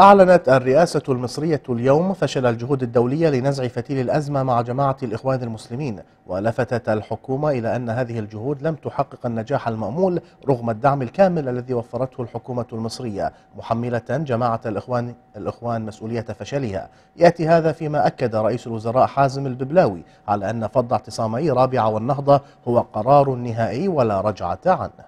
أعلنت الرئاسة المصرية اليوم فشل الجهود الدولية لنزع فتيل الأزمة مع جماعة الإخوان المسلمين ولفتت الحكومة إلى أن هذه الجهود لم تحقق النجاح المأمول رغم الدعم الكامل الذي وفرته الحكومة المصرية محملة جماعة الإخوان, الإخوان مسؤولية فشلها يأتي هذا فيما أكد رئيس الوزراء حازم الببلاوي على أن فض اعتصامي رابعة والنهضة هو قرار نهائي ولا رجعة عنه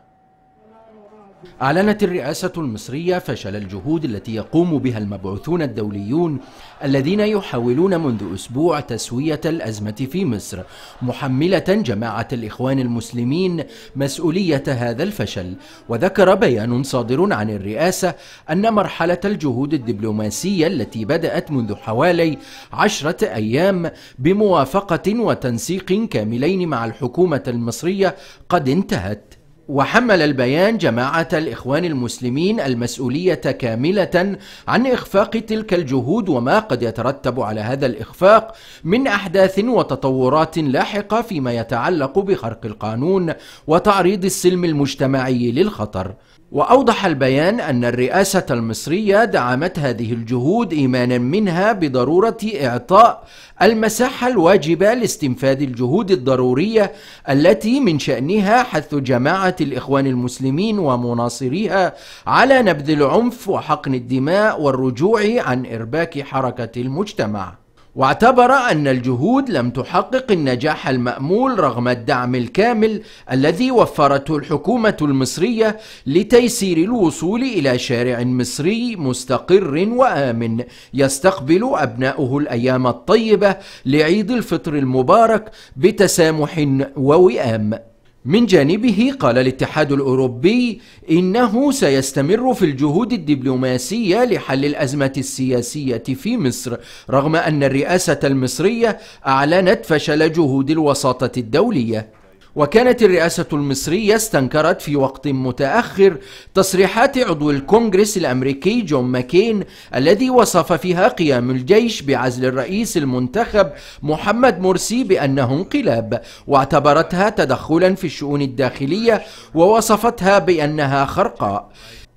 أعلنت الرئاسة المصرية فشل الجهود التي يقوم بها المبعوثون الدوليون الذين يحاولون منذ أسبوع تسوية الأزمة في مصر محملة جماعة الإخوان المسلمين مسؤولية هذا الفشل وذكر بيان صادر عن الرئاسة أن مرحلة الجهود الدبلوماسية التي بدأت منذ حوالي عشرة أيام بموافقة وتنسيق كاملين مع الحكومة المصرية قد انتهت وحمل البيان جماعة الإخوان المسلمين المسؤولية كاملة عن إخفاق تلك الجهود وما قد يترتب على هذا الإخفاق من أحداث وتطورات لاحقة فيما يتعلق بخرق القانون وتعريض السلم المجتمعي للخطر واوضح البيان ان الرئاسه المصريه دعمت هذه الجهود ايمانا منها بضروره اعطاء المساحه الواجبه لاستنفاذ الجهود الضروريه التي من شانها حث جماعه الاخوان المسلمين ومناصريها على نبذ العنف وحقن الدماء والرجوع عن ارباك حركه المجتمع واعتبر أن الجهود لم تحقق النجاح المأمول رغم الدعم الكامل الذي وفرته الحكومة المصرية لتيسير الوصول إلى شارع مصري مستقر وآمن يستقبل أبناؤه الأيام الطيبة لعيد الفطر المبارك بتسامح ووئام من جانبه قال الاتحاد الأوروبي إنه سيستمر في الجهود الدبلوماسية لحل الأزمة السياسية في مصر رغم أن الرئاسة المصرية أعلنت فشل جهود الوساطة الدولية وكانت الرئاسة المصرية استنكرت في وقت متأخر تصريحات عضو الكونغرس الأمريكي جون ماكين الذي وصف فيها قيام الجيش بعزل الرئيس المنتخب محمد مرسي بأنه انقلاب واعتبرتها تدخلا في الشؤون الداخلية ووصفتها بأنها خرقاء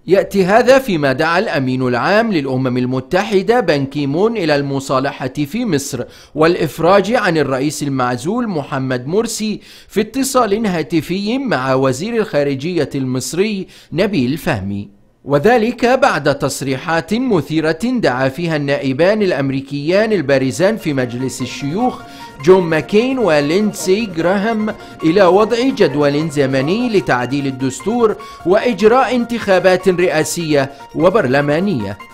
يأتي هذا فيما دعا الأمين العام للأمم المتحدة بنكيمون إلى المصالحة في مصر والإفراج عن الرئيس المعزول محمد مرسي في اتصال هاتفي مع وزير الخارجية المصري نبيل فهمي وذلك بعد تصريحات مثيرة دعا فيها النائبان الأمريكيان البارزان في مجلس الشيوخ جون ماكين ولينسي جراهام إلى وضع جدول زمني لتعديل الدستور وإجراء انتخابات رئاسية وبرلمانية